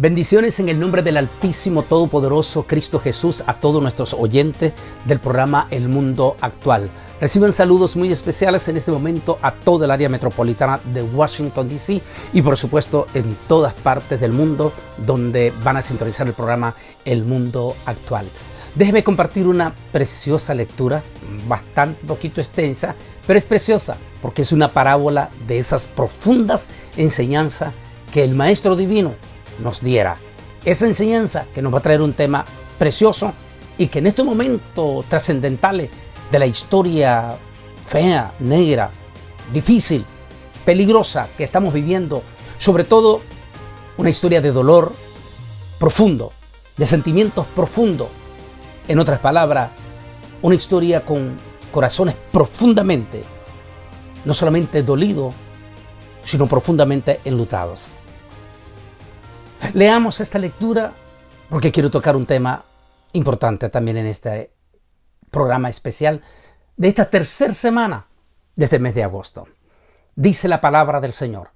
Bendiciones en el nombre del Altísimo Todopoderoso Cristo Jesús a todos nuestros oyentes del programa El Mundo Actual. Reciban saludos muy especiales en este momento a toda el área metropolitana de Washington, D.C. y por supuesto en todas partes del mundo donde van a sintonizar el programa El Mundo Actual. Déjeme compartir una preciosa lectura, bastante poquito extensa, pero es preciosa porque es una parábola de esas profundas enseñanzas que el Maestro Divino nos diera esa enseñanza que nos va a traer un tema precioso y que en estos momentos trascendentales de la historia fea, negra, difícil, peligrosa que estamos viviendo, sobre todo una historia de dolor profundo, de sentimientos profundos, en otras palabras, una historia con corazones profundamente, no solamente dolidos, sino profundamente enlutados. Leamos esta lectura porque quiero tocar un tema importante también en este programa especial de esta tercera semana de este mes de agosto. Dice la palabra del Señor,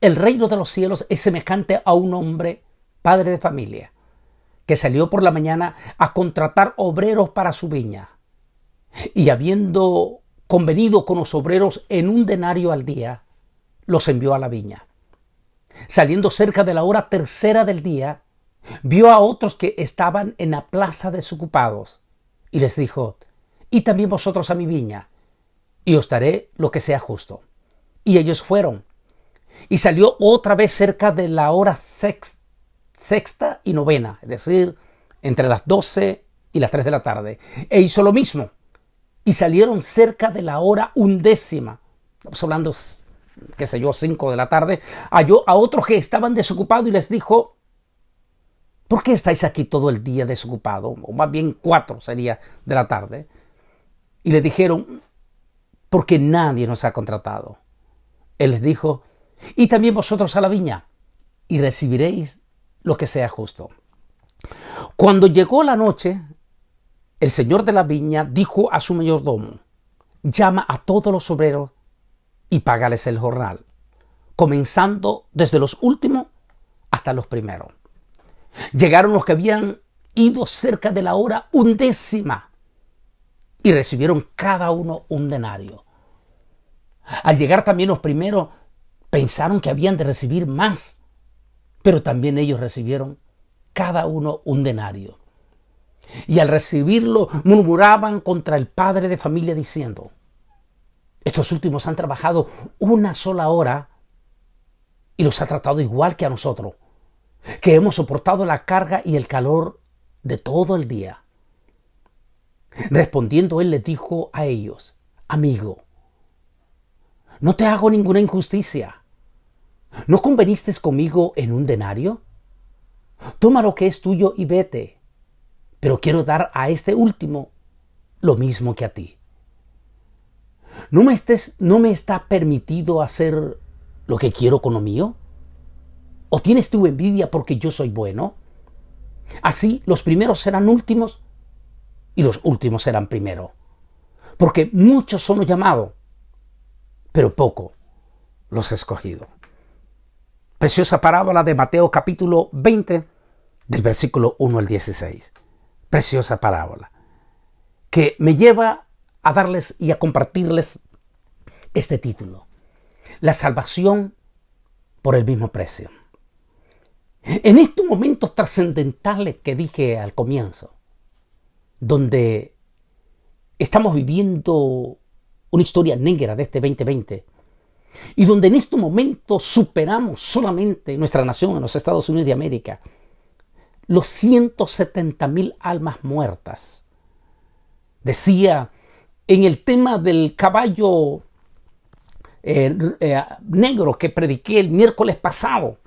el reino de los cielos es semejante a un hombre, padre de familia, que salió por la mañana a contratar obreros para su viña, y habiendo convenido con los obreros en un denario al día, los envió a la viña. Saliendo cerca de la hora tercera del día, vio a otros que estaban en la plaza desocupados y les dijo, y también vosotros a mi viña, y os daré lo que sea justo. Y ellos fueron. Y salió otra vez cerca de la hora sexta, y novena, es decir, entre las doce y las tres de la tarde, e hizo lo mismo. Y salieron cerca de la hora undécima, estamos hablando que se yo, 5 de la tarde, halló a otros que estaban desocupados y les dijo, ¿por qué estáis aquí todo el día desocupado? O más bien cuatro sería de la tarde. Y le dijeron, porque nadie nos ha contratado. Él les dijo, y también vosotros a la viña, y recibiréis lo que sea justo. Cuando llegó la noche, el señor de la viña dijo a su mayordomo, llama a todos los obreros y págales el jornal, comenzando desde los últimos hasta los primeros. Llegaron los que habían ido cerca de la hora undécima y recibieron cada uno un denario. Al llegar también los primeros, pensaron que habían de recibir más, pero también ellos recibieron cada uno un denario. Y al recibirlo murmuraban contra el padre de familia diciendo, estos últimos han trabajado una sola hora y los ha tratado igual que a nosotros, que hemos soportado la carga y el calor de todo el día. Respondiendo él les dijo a ellos, amigo, no te hago ninguna injusticia. ¿No conveniste conmigo en un denario? Toma lo que es tuyo y vete, pero quiero dar a este último lo mismo que a ti. ¿No me, estés, ¿No me está permitido hacer lo que quiero con lo mío? ¿O tienes tu envidia porque yo soy bueno? Así los primeros serán últimos y los últimos serán primero. Porque muchos son los llamados, pero poco los escogidos. Preciosa parábola de Mateo capítulo 20, del versículo 1 al 16. Preciosa parábola que me lleva a darles y a compartirles este título. La salvación por el mismo precio. En estos momentos trascendentales que dije al comienzo, donde estamos viviendo una historia negra de este 2020, y donde en este momento superamos solamente nuestra nación, en los Estados Unidos de América, los 170 mil almas muertas. Decía en el tema del caballo eh, eh, negro que prediqué el miércoles pasado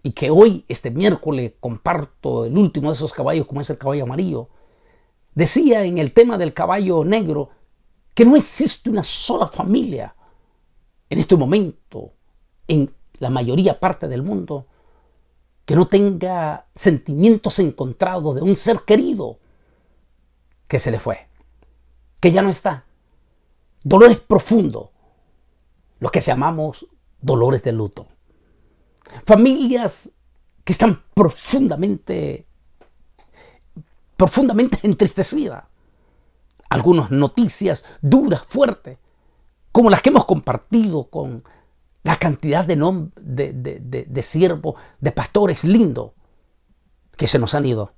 y que hoy, este miércoles, comparto el último de esos caballos, como es el caballo amarillo, decía en el tema del caballo negro que no existe una sola familia en este momento, en la mayoría parte del mundo, que no tenga sentimientos encontrados de un ser querido que se le fue que ya no está. Dolores profundos, los que llamamos dolores de luto. Familias que están profundamente, profundamente entristecidas. Algunas noticias duras, fuertes, como las que hemos compartido con la cantidad de, de, de siervos, de pastores lindos que se nos han ido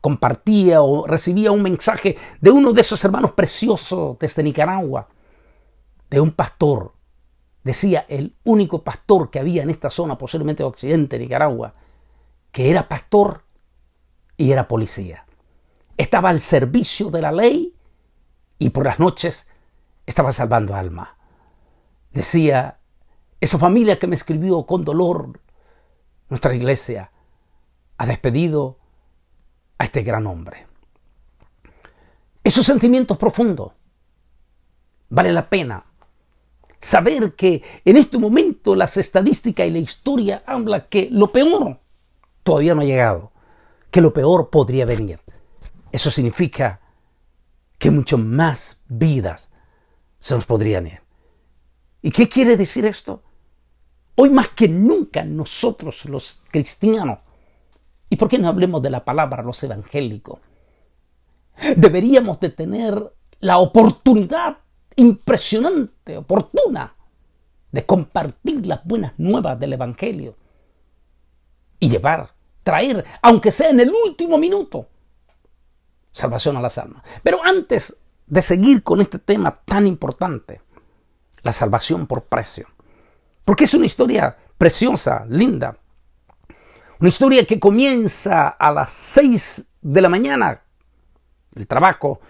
compartía o recibía un mensaje de uno de esos hermanos preciosos desde Nicaragua, de un pastor. Decía el único pastor que había en esta zona, posiblemente de Occidente, Nicaragua, que era pastor y era policía. Estaba al servicio de la ley y por las noches estaba salvando alma. Decía, esa familia que me escribió con dolor, nuestra iglesia ha despedido a este gran hombre. Esos sentimientos profundos. Vale la pena saber que en este momento las estadísticas y la historia hablan que lo peor todavía no ha llegado, que lo peor podría venir. Eso significa que mucho más vidas se nos podrían ir. ¿Y qué quiere decir esto? Hoy más que nunca nosotros los cristianos ¿Y por qué no hablemos de la palabra los evangélicos? Deberíamos de tener la oportunidad impresionante, oportuna, de compartir las buenas nuevas del Evangelio y llevar, traer, aunque sea en el último minuto, salvación a las almas. Pero antes de seguir con este tema tan importante, la salvación por precio, porque es una historia preciosa, linda, una historia que comienza a las 6 de la mañana, el trabajo.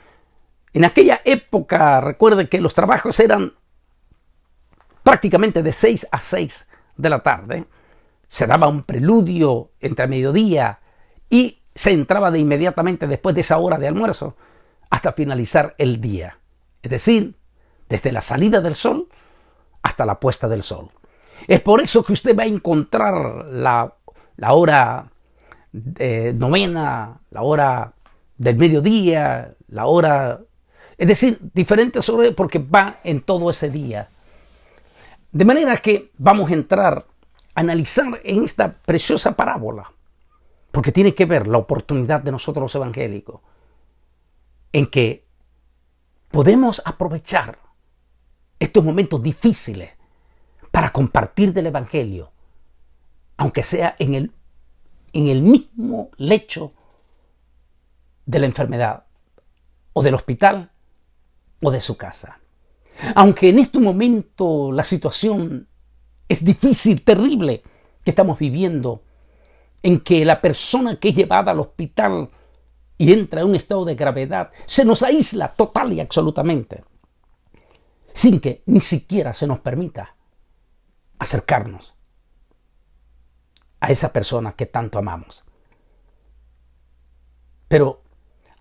En aquella época, recuerde que los trabajos eran prácticamente de 6 a 6 de la tarde. Se daba un preludio entre mediodía y se entraba de inmediatamente después de esa hora de almuerzo hasta finalizar el día. Es decir, desde la salida del sol hasta la puesta del sol. Es por eso que usted va a encontrar la la hora eh, novena, la hora del mediodía, la hora... Es decir, diferentes horas porque va en todo ese día. De manera que vamos a entrar a analizar en esta preciosa parábola, porque tiene que ver la oportunidad de nosotros los evangélicos, en que podemos aprovechar estos momentos difíciles para compartir del Evangelio aunque sea en el, en el mismo lecho de la enfermedad, o del hospital, o de su casa. Aunque en este momento la situación es difícil, terrible, que estamos viviendo, en que la persona que es llevada al hospital y entra en un estado de gravedad se nos aísla total y absolutamente, sin que ni siquiera se nos permita acercarnos a esa persona que tanto amamos. Pero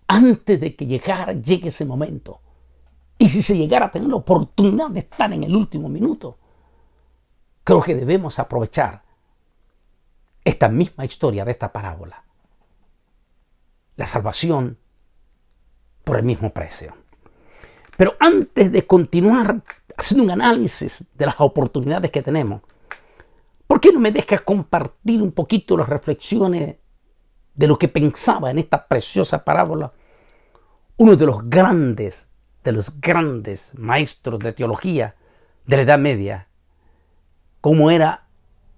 antes de que llegara, llegue ese momento, y si se llegara a tener la oportunidad de estar en el último minuto, creo que debemos aprovechar esta misma historia de esta parábola. La salvación por el mismo precio. Pero antes de continuar haciendo un análisis de las oportunidades que tenemos, ¿Por qué no me dejas compartir un poquito las reflexiones de lo que pensaba en esta preciosa parábola uno de los grandes, de los grandes maestros de teología de la Edad Media, como era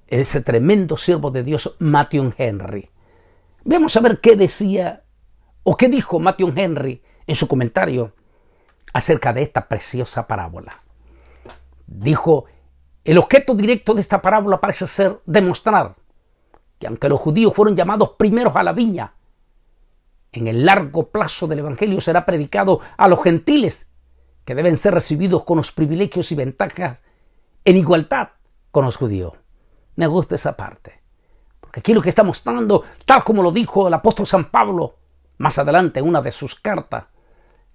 ese tremendo siervo de Dios, Matthew Henry? Vamos a ver qué decía o qué dijo Matthew Henry en su comentario acerca de esta preciosa parábola. Dijo, el objeto directo de esta parábola parece ser demostrar que aunque los judíos fueron llamados primeros a la viña, en el largo plazo del Evangelio será predicado a los gentiles, que deben ser recibidos con los privilegios y ventajas en igualdad con los judíos. Me gusta esa parte, porque aquí lo que está mostrando, tal como lo dijo el apóstol San Pablo más adelante en una de sus cartas,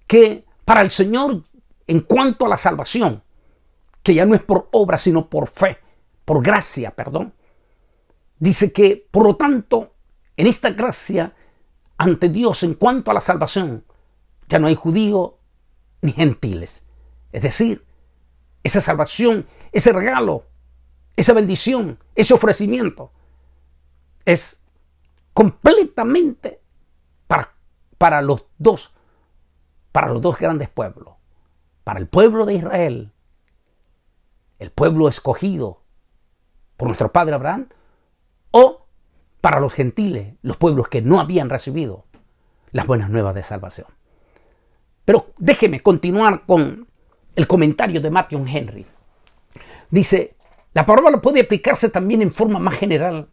que para el Señor, en cuanto a la salvación, que ya no es por obra, sino por fe, por gracia, perdón. Dice que, por lo tanto, en esta gracia ante Dios en cuanto a la salvación, ya no hay judíos ni gentiles. Es decir, esa salvación, ese regalo, esa bendición, ese ofrecimiento es completamente para, para los dos, para los dos grandes pueblos, para el pueblo de Israel el pueblo escogido por nuestro padre Abraham, o para los gentiles, los pueblos que no habían recibido las buenas nuevas de salvación. Pero déjeme continuar con el comentario de Matthew Henry. Dice, la palabra puede aplicarse también en forma más general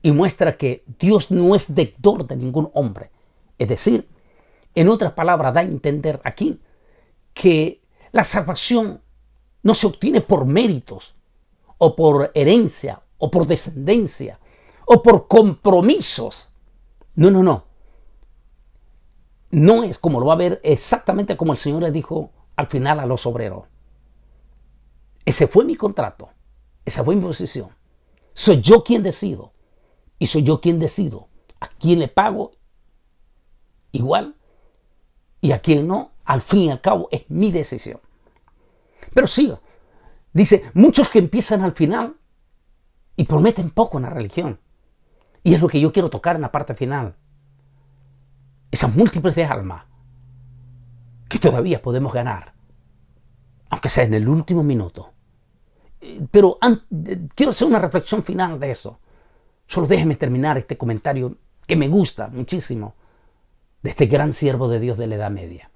y muestra que Dios no es dector de ningún hombre. Es decir, en otras palabras, da a entender aquí que la salvación no se obtiene por méritos, o por herencia, o por descendencia, o por compromisos. No, no, no. No es como lo va a ver exactamente como el Señor le dijo al final a los obreros. Ese fue mi contrato, esa fue mi posición. Soy yo quien decido y soy yo quien decido a quién le pago igual y a quién no. Al fin y al cabo es mi decisión. Pero sí, Dice, muchos que empiezan al final y prometen poco en la religión. Y es lo que yo quiero tocar en la parte final. Esas múltiples de almas que todavía podemos ganar, aunque sea en el último minuto. Pero quiero hacer una reflexión final de eso. Solo déjeme terminar este comentario que me gusta muchísimo de este gran siervo de Dios de la Edad Media.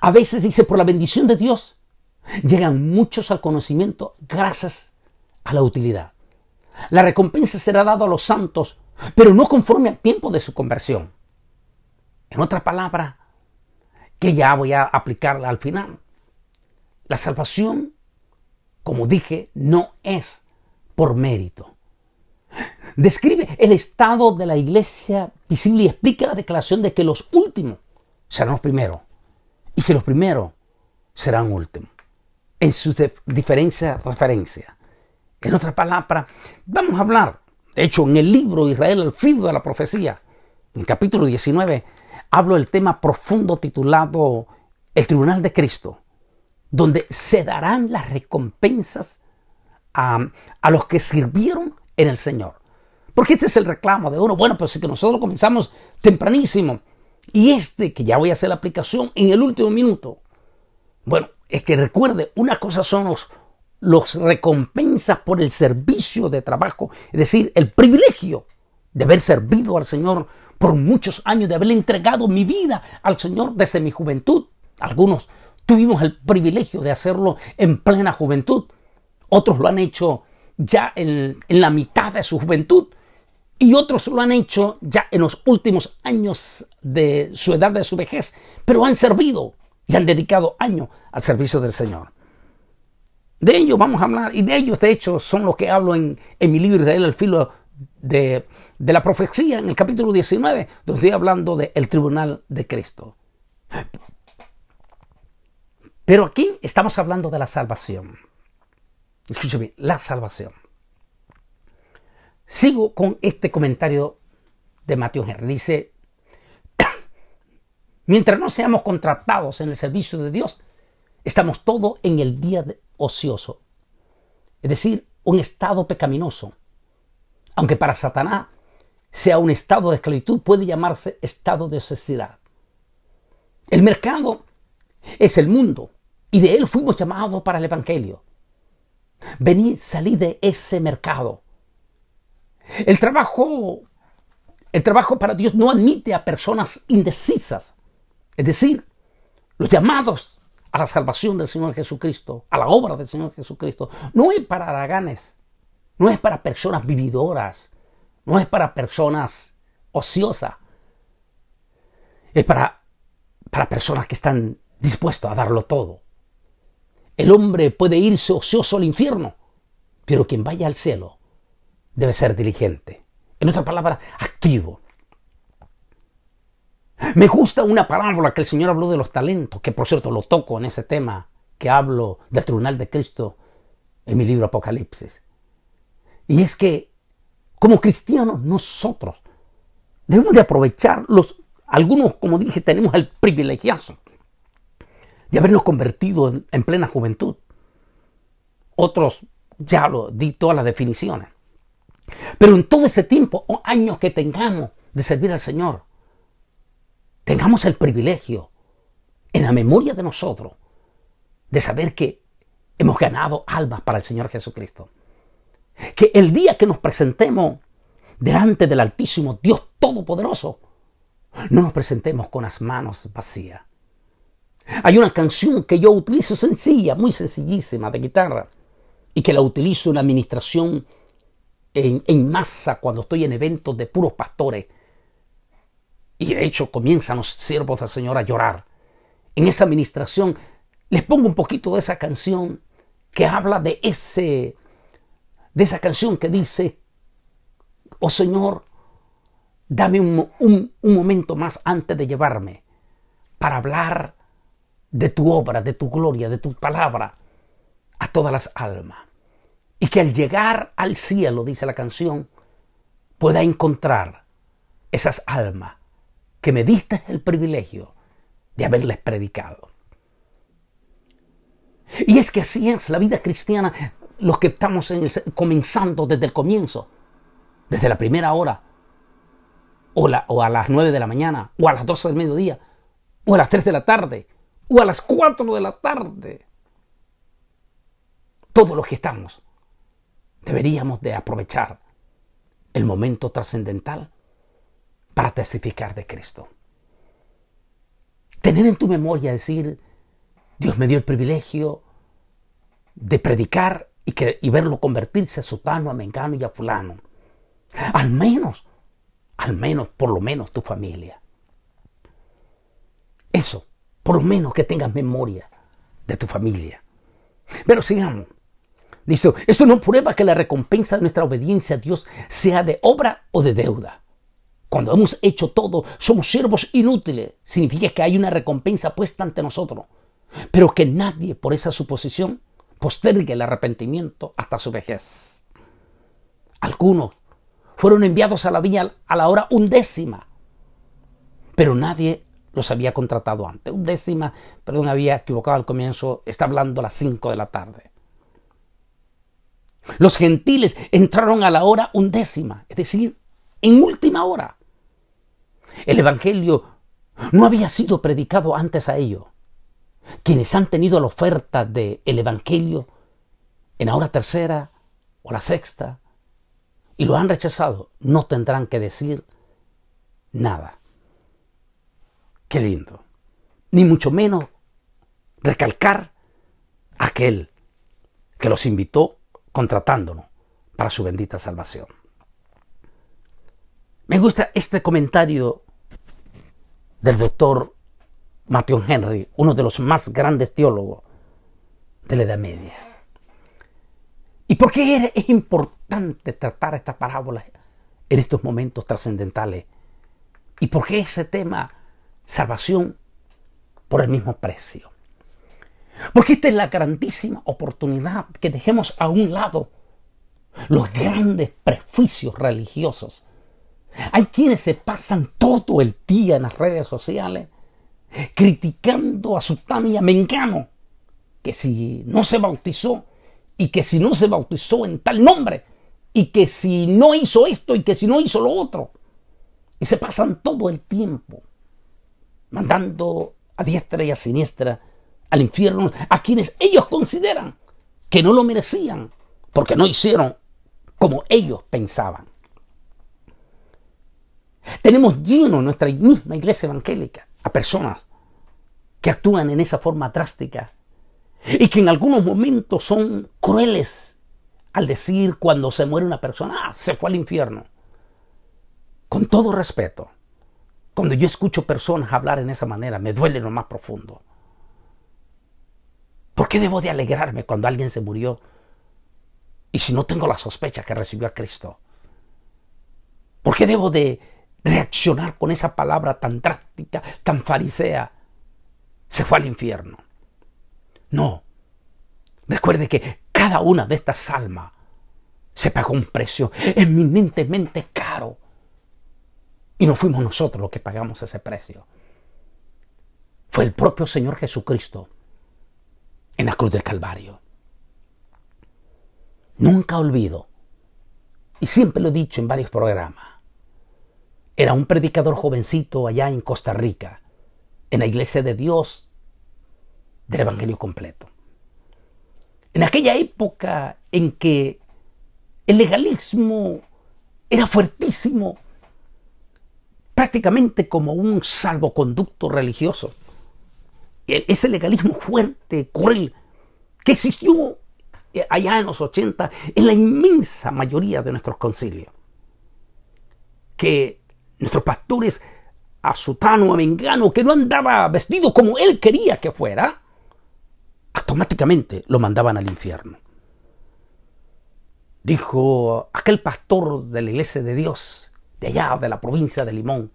A veces dice, por la bendición de Dios, Llegan muchos al conocimiento gracias a la utilidad. La recompensa será dada a los santos, pero no conforme al tiempo de su conversión. En otra palabra, que ya voy a aplicarla al final. La salvación, como dije, no es por mérito. Describe el estado de la iglesia visible y explica la declaración de que los últimos serán los primeros y que los primeros serán últimos en sus diferencia referencia. En otra palabra, vamos a hablar, de hecho, en el libro Israel, el filo de la profecía, en capítulo 19, hablo del tema profundo titulado El Tribunal de Cristo, donde se darán las recompensas a, los que sirvieron en el Señor. Porque este es el reclamo de uno. Bueno, pues si que nosotros comenzamos tempranísimo. Y este, que ya voy a hacer la aplicación en el último minuto. Bueno, es que recuerde, una cosa son los, recompensas por el servicio de trabajo, es decir, el privilegio de haber servido al Señor por muchos años, de haberle entregado mi vida al Señor desde mi juventud. Algunos tuvimos el privilegio de hacerlo en plena juventud, otros lo han hecho ya en la mitad de su juventud y otros lo han hecho ya en los últimos años de su edad de su vejez, pero han servido y han dedicado años al servicio del Señor. De ellos vamos a hablar y de ellos de hecho son los que hablo en, mi libro Israel al filo de, la profecía en el capítulo 19, donde estoy hablando del tribunal de Cristo. Pero aquí estamos hablando de la salvación. escúcheme la salvación. Sigo con este comentario de Mateo Henry. Dice, Mientras no seamos contratados en el servicio de Dios, estamos todos en el día ocioso, es decir, un estado pecaminoso. Aunque para Satanás sea un estado de esclavitud, puede llamarse estado de obsesidad. El mercado es el mundo y de él fuimos llamados para el Evangelio. Venid, salid de ese mercado. El trabajo, el trabajo para Dios no admite a personas indecisas. Es decir, los llamados a la salvación del Señor Jesucristo, a la obra del Señor Jesucristo, no es para haraganes, no es para personas vividoras, no es para personas ociosas, es para, para personas que están dispuestas a darlo todo. El hombre puede irse ocioso al infierno, pero quien vaya al cielo debe ser diligente. En otras palabras, activo, me gusta una parábola que el Señor habló de los talentos, que por cierto lo toco en ese tema que hablo del tribunal de Cristo en mi libro Apocalipsis. Y es que como cristianos nosotros debemos de aprovechar los, algunos, como dije, tenemos el privilegio de habernos convertido en, en plena juventud. Otros, ya lo di todas las definiciones. Pero en todo ese tiempo, o años que tengamos de servir al Señor, tengamos el privilegio en la memoria de nosotros de saber que hemos ganado almas para el Señor Jesucristo. Que el día que nos presentemos delante del Altísimo Dios Todopoderoso, no nos presentemos con las manos vacías. Hay una canción que yo utilizo sencilla, muy sencillísima, de guitarra, y que la utilizo en la administración en, en masa cuando estoy en eventos de puros pastores y de hecho comienzan los siervos del Señor a llorar. En esa administración les pongo un poquito de esa canción que habla de ese de esa canción que dice, oh Señor, dame un, momento más antes de llevarme para hablar de tu obra, de tu gloria, de tu palabra a todas las almas. Y que al llegar al cielo, dice la canción, pueda encontrar esas almas que me diste el privilegio de haberles predicado. Y es que así es la vida cristiana, los que estamos comenzando desde el comienzo, desde la primera hora, o, a las 9 de la mañana, o a las 12 del mediodía, o a las 3 de la tarde, o a las 4 de la tarde. Todos los que estamos deberíamos de aprovechar el momento trascendental para testificar de Cristo. Tener en tu memoria, decir, Dios me dio el privilegio de predicar y, que, verlo convertirse a sotano, a mengano y a fulano. Al menos, al menos, por lo menos tu familia. Eso, por lo menos que tengas memoria de tu familia. Pero sigamos. Listo, eso no prueba que la recompensa de nuestra obediencia a Dios sea de obra o de deuda. Cuando hemos hecho todo, somos siervos inútiles. Significa que hay una recompensa puesta ante nosotros. Pero que nadie, por esa suposición, postergue el arrepentimiento hasta su vejez. Algunos fueron enviados a la viña a la hora undécima, pero nadie los había contratado antes. Undécima, perdón, había equivocado al comienzo, está hablando a las 5 de la tarde. Los gentiles entraron a la hora undécima, es decir, en última hora. El Evangelio no había sido predicado antes a ellos. Quienes han tenido la oferta del Evangelio en hora tercera o la sexta y lo han rechazado, no tendrán que decir nada. Qué lindo. Ni mucho menos recalcar a aquel que los invitó contratándonos para su bendita salvación. Me gusta este comentario del doctor Mateo Henry, uno de los más grandes teólogos de la Edad Media. ¿Y por qué es importante tratar estas parábolas en estos momentos trascendentales? ¿Y por qué ese tema, salvación por el mismo precio? Porque esta es la grandísima oportunidad que dejemos a un lado los grandes prejuicios religiosos hay quienes se pasan todo el día en las redes sociales criticando a su Tania mengano, que si no se bautizó y que si no se bautizó en tal nombre y que si no hizo esto y que si no hizo lo otro. Y se pasan todo el tiempo mandando a diestra y a siniestra al infierno a quienes ellos consideran que no lo merecían porque no hicieron como ellos pensaban. Tenemos lleno nuestra misma iglesia evangélica a personas que actúan en esa forma drástica y que en algunos momentos son crueles al decir cuando se muere una persona, ah, se fue al infierno. Con todo respeto, cuando yo escucho personas hablar en esa manera, me duele lo más profundo. ¿Por qué debo de alegrarme cuando alguien se murió? Y si no tengo la sospecha que recibió a Cristo. ¿Por qué debo de reaccionar con esa palabra tan drástica, tan farisea, se fue al infierno. No. Recuerde que cada una de estas almas se pagó un precio eminentemente caro. Y no fuimos nosotros los que pagamos ese precio. Fue el propio Señor Jesucristo en la cruz del Calvario. Nunca olvido, y siempre lo he dicho en varios programas, era un predicador jovencito allá en Costa Rica, en la iglesia de Dios del Evangelio completo. En aquella época en que el legalismo era fuertísimo, prácticamente como un salvoconducto religioso. Ese legalismo fuerte, cruel, que existió eh, allá en los 80 en la inmensa mayoría de nuestros concilios, que nuestros pastores a Sutano, a Mengano, que no andaba vestido como él quería que fuera, automáticamente lo mandaban al infierno. Dijo aquel pastor de la iglesia de Dios, de allá, de la provincia de Limón,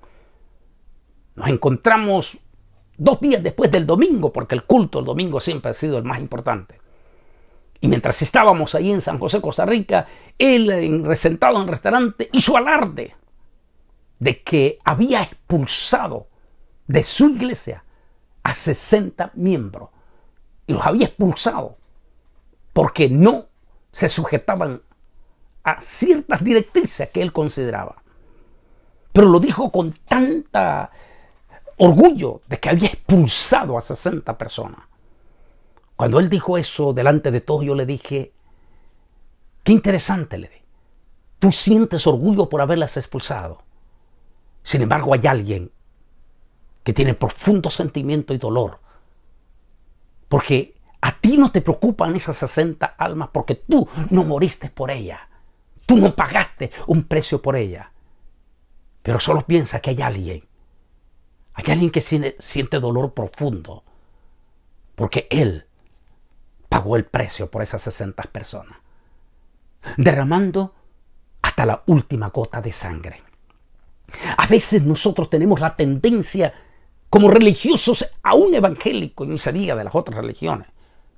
nos encontramos dos días después del domingo, porque el culto el domingo siempre ha sido el más importante. Y mientras estábamos ahí en San José, Costa Rica, él, resentado en un restaurante, hizo alarde de que había expulsado de su iglesia a 60 miembros y los había expulsado porque no se sujetaban a ciertas directrices que él consideraba. Pero lo dijo con tanta orgullo de que había expulsado a 60 personas. Cuando él dijo eso delante de todos, yo le dije, qué interesante, le di tú sientes orgullo por haberlas expulsado. Sin embargo, hay alguien que tiene profundo sentimiento y dolor, porque a ti no te preocupan esas 60 almas, porque tú no moriste por ellas, tú no pagaste un precio por ellas, pero solo piensa que hay alguien, hay alguien que siente dolor profundo, porque él pagó el precio por esas 60 personas, derramando hasta la última gota de sangre. A veces nosotros tenemos la tendencia, como religiosos, a un evangélico, y no sería de las otras religiones,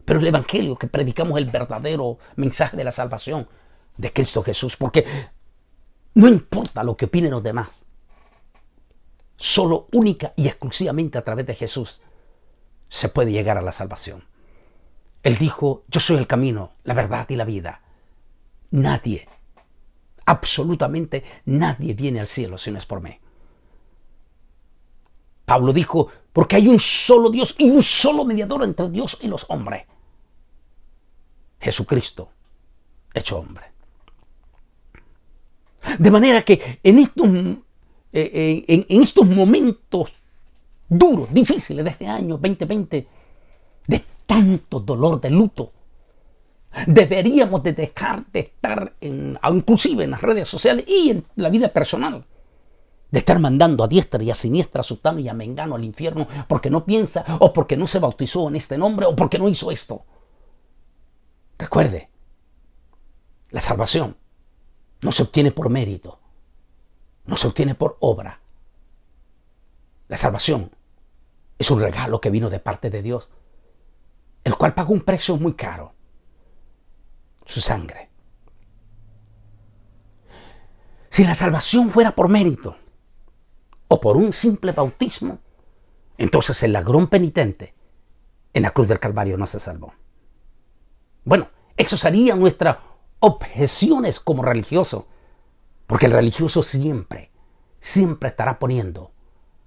pero el evangelio que predicamos el verdadero mensaje de la salvación de Cristo Jesús, porque no importa lo que opinen los demás, solo única y exclusivamente a través de Jesús se puede llegar a la salvación. Él dijo, yo soy el camino, la verdad y la vida. Nadie absolutamente nadie viene al cielo si no es por mí. Pablo dijo, porque hay un solo Dios y un solo mediador entre Dios y los hombres. Jesucristo, hecho hombre. De manera que en estos, eh, estos momentos duros, difíciles de este año 2020, de tanto dolor, de luto, Deberíamos de dejar de estar, en, ah, inclusive en las redes sociales y en la vida personal, de estar mandando a diestra y a siniestra a Sutano y a Mengano al infierno porque no piensa o porque no se bautizó en este nombre o porque no hizo esto. Recuerde, la salvación no se obtiene por mérito, no se obtiene por obra. La salvación es un regalo que vino de parte de Dios, el cual pagó un precio muy caro su sangre. Si la salvación fuera por mérito o por un simple bautismo, entonces el ladrón penitente en la cruz del Calvario no se salvó. Bueno, eso sería nuestra objeciones como religioso, porque el religioso siempre, siempre estará poniendo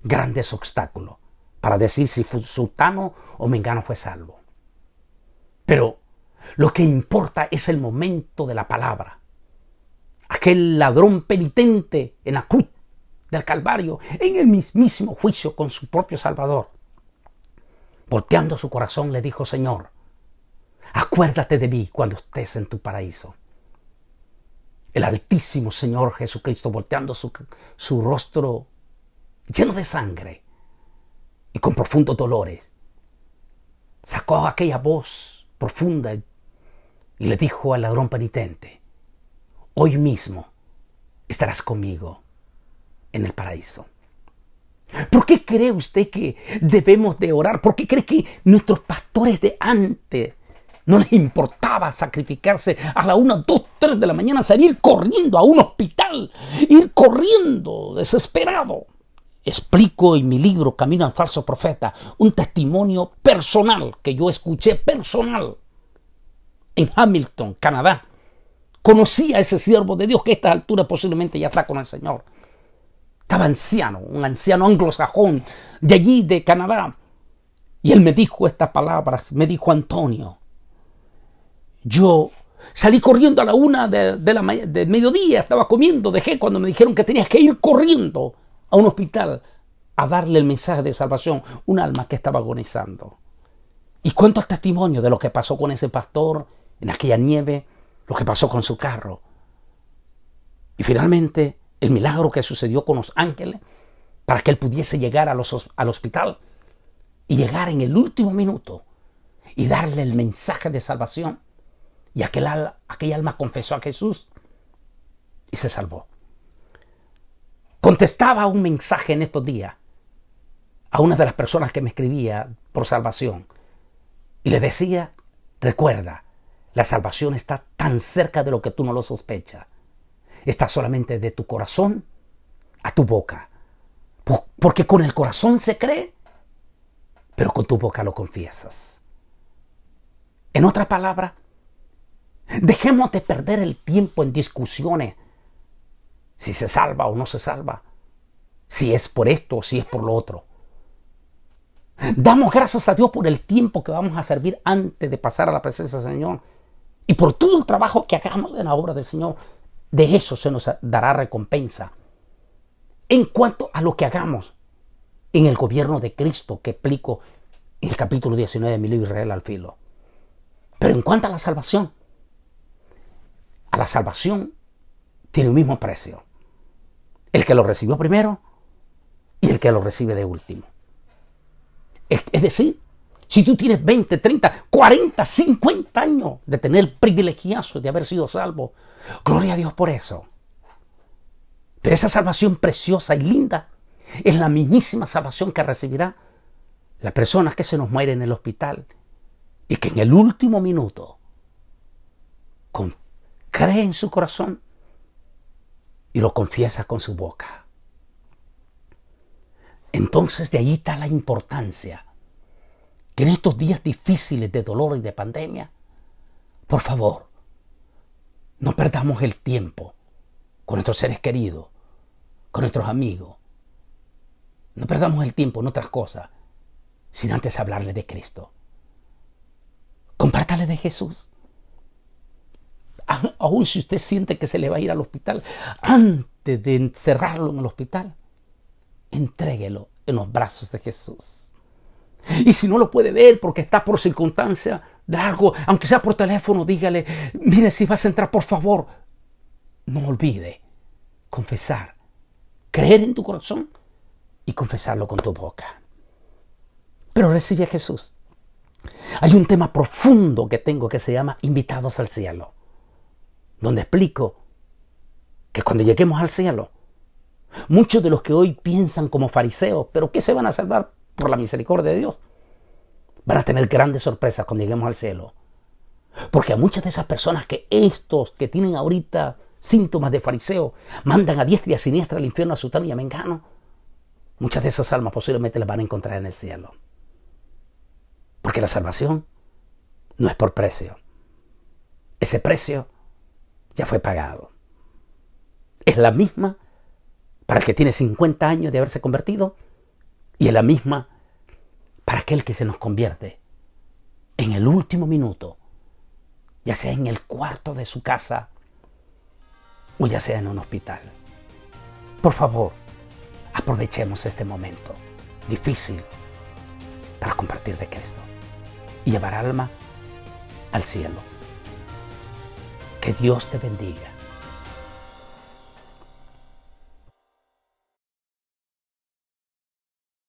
grandes obstáculos para decir si Sultano o Mengano fue salvo. Pero lo que importa es el momento de la palabra. Aquel ladrón penitente en la cruz del Calvario, en el mismísimo juicio con su propio Salvador. Volteando su corazón le dijo, Señor, acuérdate de mí cuando estés en tu paraíso. El altísimo Señor Jesucristo, volteando su, rostro lleno de sangre y con profundos dolores, sacó aquella voz profunda y y le dijo al ladrón penitente, hoy mismo estarás conmigo en el paraíso. ¿Por qué cree usted que debemos de orar? ¿Por qué cree que nuestros pastores de antes no les importaba sacrificarse a la 1, 2, 3 de la mañana, salir corriendo a un hospital, ir corriendo desesperado? Explico en mi libro Camino al Falso Profeta un testimonio personal que yo escuché personal en Hamilton, Canadá. conocí a ese siervo de Dios que a esta altura posiblemente ya está con el Señor. Estaba anciano, un anciano anglosajón de allí, de Canadá. Y él me dijo estas palabras, me dijo Antonio. Yo salí corriendo a la una de, la, mediodía, estaba comiendo, dejé cuando me dijeron que tenías que ir corriendo a un hospital a darle el mensaje de salvación, un alma que estaba agonizando. Y cuento el testimonio de lo que pasó con ese pastor en aquella nieve, lo que pasó con su carro. Y finalmente el milagro que sucedió con los ángeles para que él pudiese llegar al hospital y llegar en el último minuto y darle el mensaje de salvación. Y aquel, aquel alma confesó a Jesús y se salvó. Contestaba un mensaje en estos días a una de las personas que me escribía por salvación y le decía, recuerda, la salvación está tan cerca de lo que tú no lo sospechas. Está solamente de tu corazón a tu boca. Porque con el corazón se cree, pero con tu boca lo confiesas. En otra palabra, dejemos de perder el tiempo en discusiones si se salva o no se salva, si es por esto o si es por lo otro. Damos gracias a Dios por el tiempo que vamos a servir antes de pasar a la presencia del Señor. Y por todo el trabajo que hagamos en la obra del Señor, de eso se nos dará recompensa. En cuanto a lo que hagamos en el gobierno de Cristo, que explico en el capítulo 19 de mi Israel al filo. Pero en cuanto a la salvación, a la salvación tiene un mismo precio. El que lo recibió primero y el que lo recibe de último. Es decir, si tú tienes 20, 30, 40, 50 años de tener privilegiazo de haber sido salvo, gloria a Dios por eso. Pero esa salvación preciosa y linda es la mismísima salvación que recibirá la persona que se nos muere en el hospital y que en el último minuto cree en su corazón y lo confiesa con su boca. Entonces de ahí está la importancia que en estos días difíciles de dolor y de pandemia, por favor, no perdamos el tiempo con nuestros seres queridos, con nuestros amigos. No perdamos el tiempo en otras cosas sin antes hablarle de Cristo. Compártale de Jesús. Aún si usted siente que se le va a ir al hospital, antes de encerrarlo en el hospital, entréguelo en los brazos de Jesús. Y si no lo puede ver porque está por circunstancia de algo, aunque sea por teléfono, dígale, mire si vas a entrar, por favor, no olvide confesar, creer en tu corazón y confesarlo con tu boca. Pero recibe a Jesús. Hay un tema profundo que tengo que se llama invitados al cielo, donde explico que cuando lleguemos al cielo, muchos de los que hoy piensan como fariseos, pero qué se van a salvar por la misericordia de Dios, van a tener grandes sorpresas cuando lleguemos al cielo. Porque a muchas de esas personas que estos que tienen ahorita síntomas de fariseo mandan a diestra y a siniestra al infierno a Sutano y a Mengano, muchas de esas almas posiblemente las van a encontrar en el cielo. Porque la salvación no es por precio. Ese precio ya fue pagado. Es la misma para el que tiene 50 años de haberse convertido y es la misma para aquel que se nos convierte en el último minuto, ya sea en el cuarto de su casa o ya sea en un hospital. Por favor, aprovechemos este momento difícil para compartir de Cristo y llevar alma al cielo. Que Dios te bendiga